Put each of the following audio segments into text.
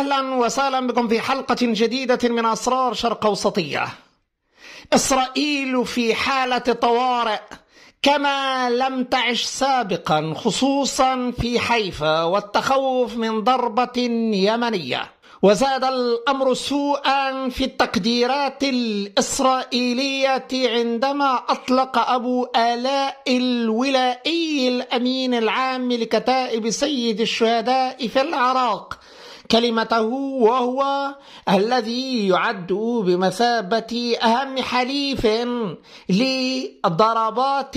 أهلا وسهلا بكم في حلقة جديدة من أسرار شرق أوسطية إسرائيل في حالة طوارئ كما لم تعش سابقا خصوصا في حيفا والتخوف من ضربة يمنية وزاد الأمر سوءا في التقديرات الإسرائيلية عندما أطلق أبو آلاء الولائي الأمين العام لكتائب سيد الشهداء في العراق كلمته وهو الذي يعد بمثابة أهم حليف لضربات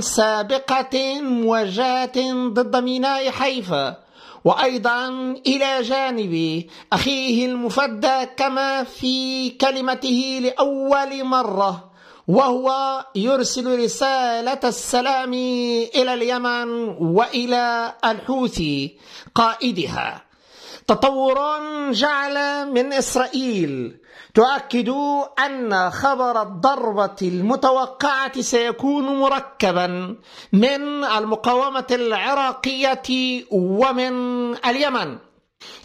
سابقة موجهة ضد ميناء حيفا وأيضا إلى جانب أخيه المفدى كما في كلمته لأول مرة وهو يرسل رسالة السلام إلى اليمن وإلى الحوثي قائدها تطور جعل من إسرائيل تؤكد أن خبر الضربة المتوقعة سيكون مركبا من المقاومة العراقية ومن اليمن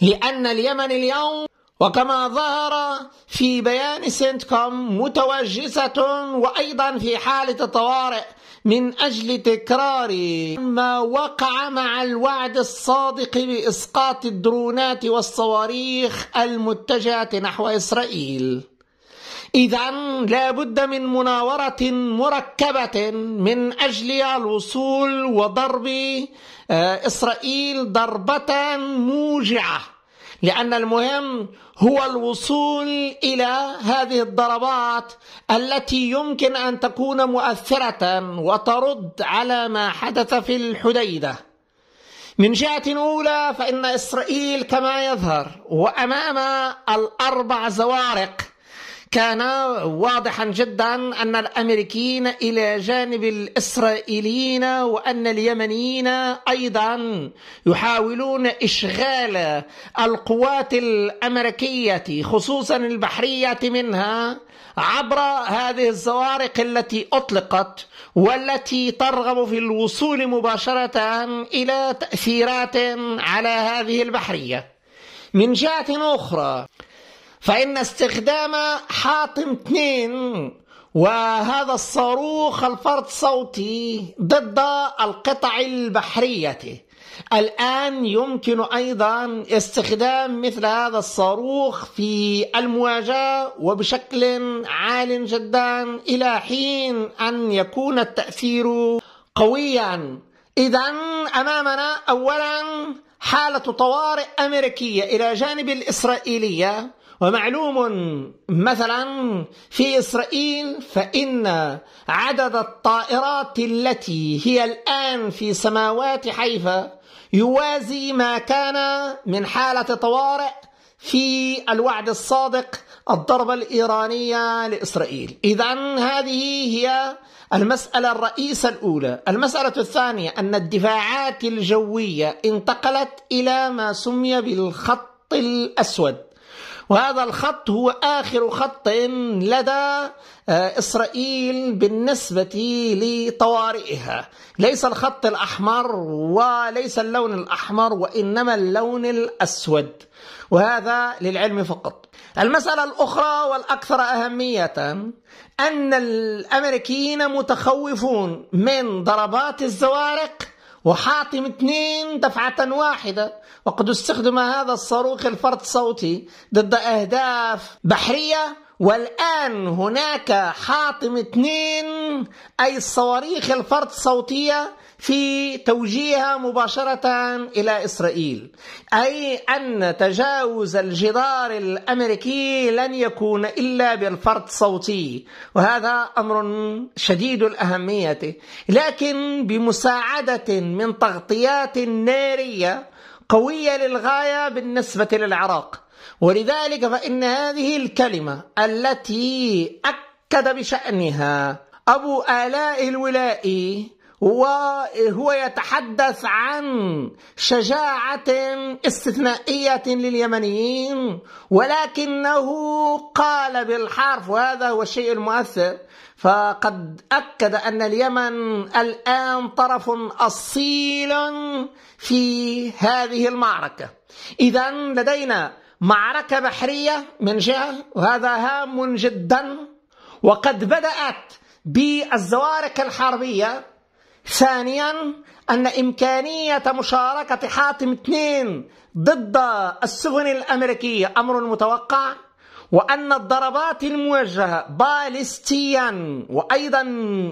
لأن اليمن اليوم وكما ظهر في بيان سنتكم متوجسة وأيضا في حالة الطوارئ من أجل تكرار ما وقع مع الوعد الصادق بإسقاط الدرونات والصواريخ المتجهة نحو إسرائيل إذا لا بد من مناورة مركبة من أجل الوصول وضرب آه، إسرائيل ضربة موجعة لأن المهم هو الوصول إلى هذه الضربات التي يمكن أن تكون مؤثرة وترد على ما حدث في الحديدة من جهة أولى فإن إسرائيل كما يظهر وأمام الأربع زوارق كان واضحا جدا أن الأمريكيين إلى جانب الإسرائيليين وأن اليمنيين أيضا يحاولون إشغال القوات الأمريكية خصوصا البحرية منها عبر هذه الزوارق التي أطلقت والتي ترغب في الوصول مباشرة إلى تأثيرات على هذه البحرية من جهة أخرى فإن استخدام حاطم اثنين وهذا الصاروخ الفرد صوتي ضد القطع البحرية الآن يمكن أيضا استخدام مثل هذا الصاروخ في المواجهة وبشكل عال جدا إلى حين أن يكون التأثير قويا إذا أمامنا أولا حالة طوارئ أمريكية إلى جانب الإسرائيلية ومعلوم مثلا في إسرائيل فإن عدد الطائرات التي هي الآن في سماوات حيفا يوازي ما كان من حالة طوارئ في الوعد الصادق الضربة الإيرانية لإسرائيل إذا هذه هي المسألة الرئيسة الأولى المسألة الثانية أن الدفاعات الجوية انتقلت إلى ما سمي بالخط الأسود وهذا الخط هو آخر خط لدى آه، إسرائيل بالنسبة لطوارئها ليس الخط الأحمر وليس اللون الأحمر وإنما اللون الأسود وهذا للعلم فقط المسألة الأخرى والأكثر أهمية أن الأمريكيين متخوفون من ضربات الزوارق وحاطم اثنين دفعة واحدة وقد استخدم هذا الصاروخ الفرد صوتي ضد أهداف بحرية والآن هناك حاطم اثنين أي الصواريخ الفرد الصوتية في توجيهها مباشرة إلى إسرائيل أي أن تجاوز الجدار الأمريكي لن يكون إلا بالفرد الصوتي وهذا أمر شديد الأهمية لكن بمساعدة من تغطيات نارية قوية للغاية بالنسبة للعراق ولذلك فإن هذه الكلمة التي أكد بشأنها أبو آلاء الولائي وهو يتحدث عن شجاعة استثنائية لليمنيين ولكنه قال بالحرف وهذا هو الشيء المؤثر فقد أكد أن اليمن الآن طرف أصيل في هذه المعركة إذا لدينا معركة بحرية من جهة وهذا هام جدا وقد بدأت بالزوارق الحربية ثانيا أن إمكانية مشاركة حاتم اثنين ضد السفن الأمريكية أمر متوقع وأن الضربات الموجهة باليستيا وأيضا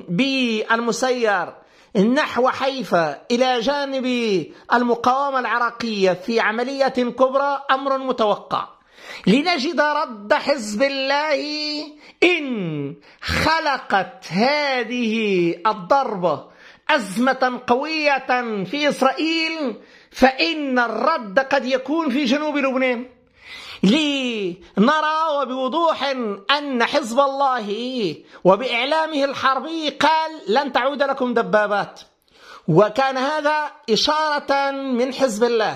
بالمسير نحو حيفا إلى جانب المقاومة العراقية في عملية كبرى أمر متوقع لنجد رد حزب الله إن خلقت هذه الضربة أزمة قوية في إسرائيل فإن الرد قد يكون في جنوب لبنان لنرى وبوضوح أن حزب الله وبإعلامه الحربي قال لن تعود لكم دبابات وكان هذا إشارة من حزب الله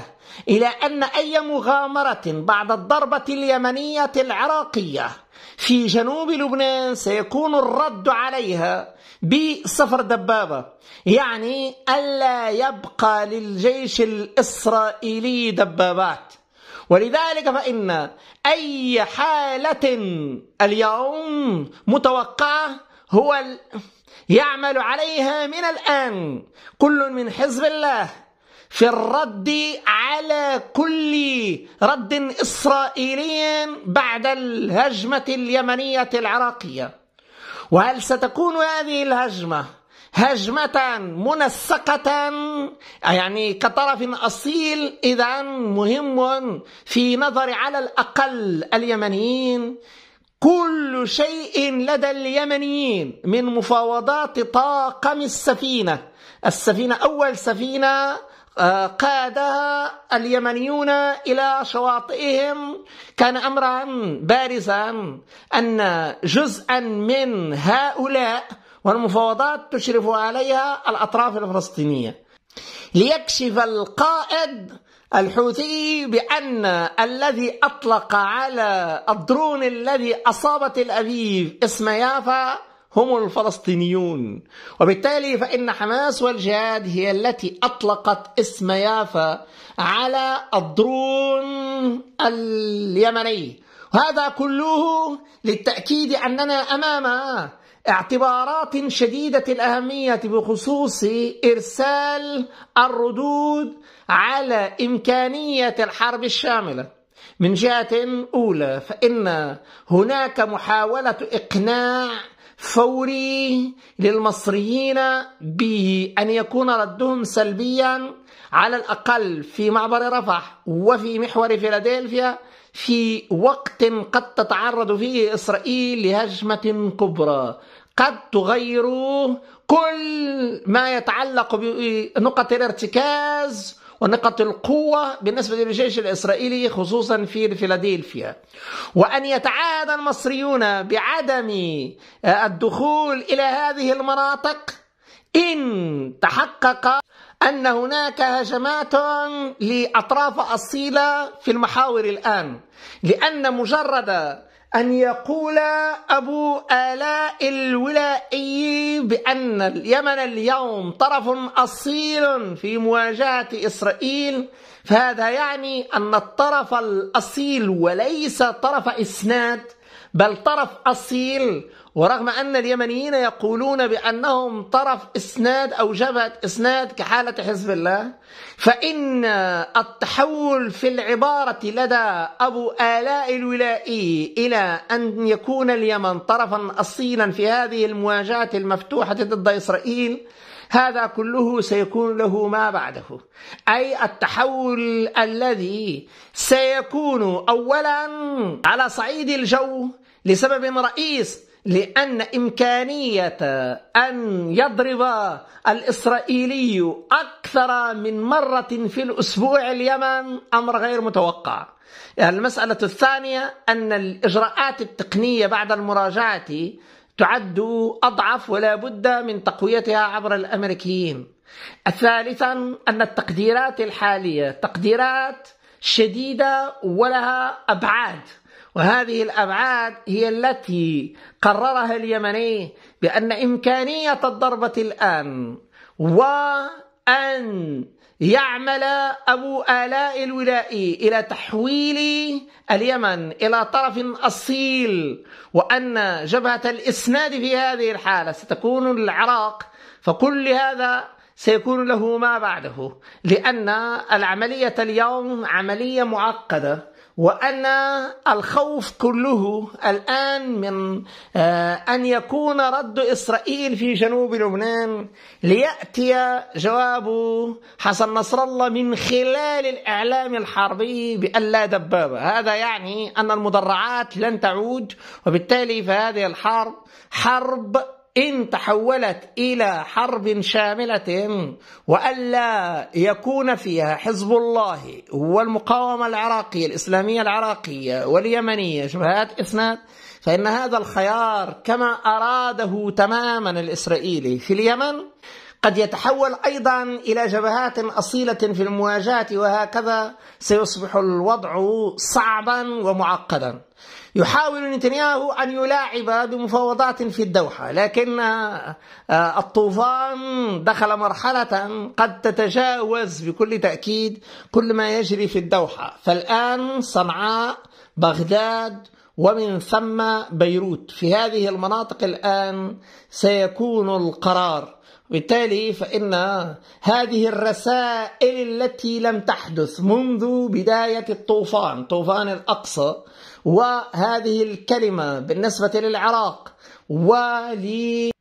إلى أن أي مغامرة بعد الضربة اليمنية العراقية في جنوب لبنان سيكون الرد عليها بصفر دبابة يعني ألا يبقى للجيش الإسرائيلي دبابات ولذلك فإن أي حالة اليوم متوقعة هو يعمل عليها من الآن كل من حزب الله في الرد على كل رد إسرائيلي بعد الهجمة اليمنية العراقية وهل ستكون هذه الهجمة هجمة منسقة يعني كطرف أصيل إذا مهم في نظر على الأقل اليمنيين كل شيء لدى اليمنيين من مفاوضات طاقم السفينة السفينة أول سفينة آه، قادها اليمنيون إلى شواطئهم كان أمرا بارزا أن جزءا من هؤلاء والمفاوضات تشرف عليها الأطراف الفلسطينية ليكشف القائد الحوثي بأن الذي أطلق على الدرون الذي أصاب تل أبيب اسم يافا هم الفلسطينيون وبالتالي فإن حماس والجهاد هي التي أطلقت اسم يافا على الدرون اليمني وهذا كله للتأكيد أننا أمام اعتبارات شديدة الأهمية بخصوص إرسال الردود على إمكانية الحرب الشاملة من جهة أولى فإن هناك محاولة إقناع فوري للمصريين بأن يكون ردهم سلبيا على الأقل في معبر رفح وفي محور فيلادلفيا في وقت قد تتعرض فيه إسرائيل لهجمة كبرى قد تغير كل ما يتعلق بنقط الارتكاز ونقط القوة بالنسبة للجيش الإسرائيلي خصوصا في فيلادلفيا وأن يتعاهد المصريون بعدم آه، الدخول إلى هذه المناطق إن تحقق أن هناك هجمات لأطراف أصيلة في المحاور الآن لأن مجرد أن يقول أبو آلاء الولائي بأن اليمن اليوم طرف أصيل في مواجهة إسرائيل فهذا يعني أن الطرف الأصيل وليس طرف إسناد بل طرف أصيل ورغم أن اليمنيين يقولون بأنهم طرف إسناد أو جبهة إسناد كحالة حزب الله فإن التحول في العبارة لدى أبو آلاء الولائي إلى أن يكون اليمن طرفا أصيلا في هذه المواجهة المفتوحة ضد إسرائيل هذا كله سيكون له ما بعده أي التحول الذي سيكون أولا على صعيد الجو لسبب رئيس لأن إمكانية أن يضرب الإسرائيلي أكثر من مرة في الأسبوع اليمن أمر غير متوقع المسألة الثانية أن الإجراءات التقنية بعد المراجعة تعد أضعف ولا بد من تقويتها عبر الأمريكيين ثالثا أن التقديرات الحالية تقديرات شديدة ولها أبعاد وهذه الأبعاد هي التي قررها اليمني بأن إمكانية الضربة الآن وأن يعمل أبو آلاء الولائي إلى تحويل اليمن إلى طرف أصيل وأن جبهة الإسناد في هذه الحالة ستكون العراق فكل هذا سيكون له ما بعده لأن العملية اليوم عملية معقدة وان الخوف كله الان من آه، ان يكون رد اسرائيل في جنوب لبنان لياتي جواب حسن نصر الله من خلال الاعلام الحربي بان لا دبابه، هذا يعني ان المدرعات لن تعود وبالتالي فهذه الحرب حرب إن تحولت إلى حرب شاملة وألا يكون فيها حزب الله والمقاومة العراقية الإسلامية العراقية واليمنية شبهات إسناد فإن هذا الخيار كما أراده تماما الإسرائيلي في اليمن قد يتحول ايضا الى جبهات اصيله في المواجهه وهكذا سيصبح الوضع صعبا ومعقدا يحاول نتنياهو أن يلاعب بمفاوضات في الدوحة لكن آه، آه، الطوفان دخل مرحلة قد تتجاوز بكل تأكيد كل ما يجري في الدوحة فالآن صنعاء بغداد ومن ثم بيروت في هذه المناطق الآن سيكون القرار بالتالي فإن هذه الرسائل التي لم تحدث منذ بداية الطوفان طوفان الأقصى وهذه الكلمة بالنسبة للعراق ولكتائب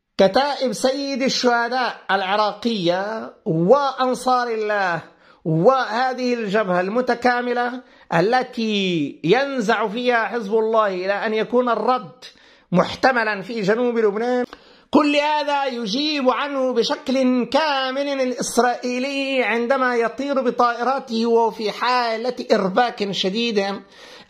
سيد الشهداء العراقية وأنصار الله وهذه الجبهة المتكاملة التي ينزع فيها حزب الله إلى أن يكون الرد محتملا في جنوب لبنان كل هذا يجيب عنه بشكل كامل الإسرائيلي عندما يطير بطائراته وهو في حالة إرباك شديد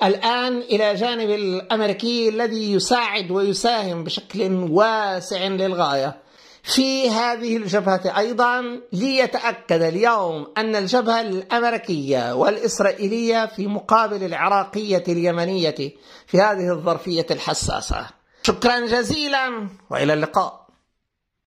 الآن إلى جانب الأمريكي الذي يساعد ويساهم بشكل واسع للغاية في هذه الجبهة أيضا ليتأكد اليوم أن الجبهة الأمريكية والإسرائيلية في مقابل العراقية اليمنية في هذه الظرفية الحساسة شكرا جزيلا والى اللقاء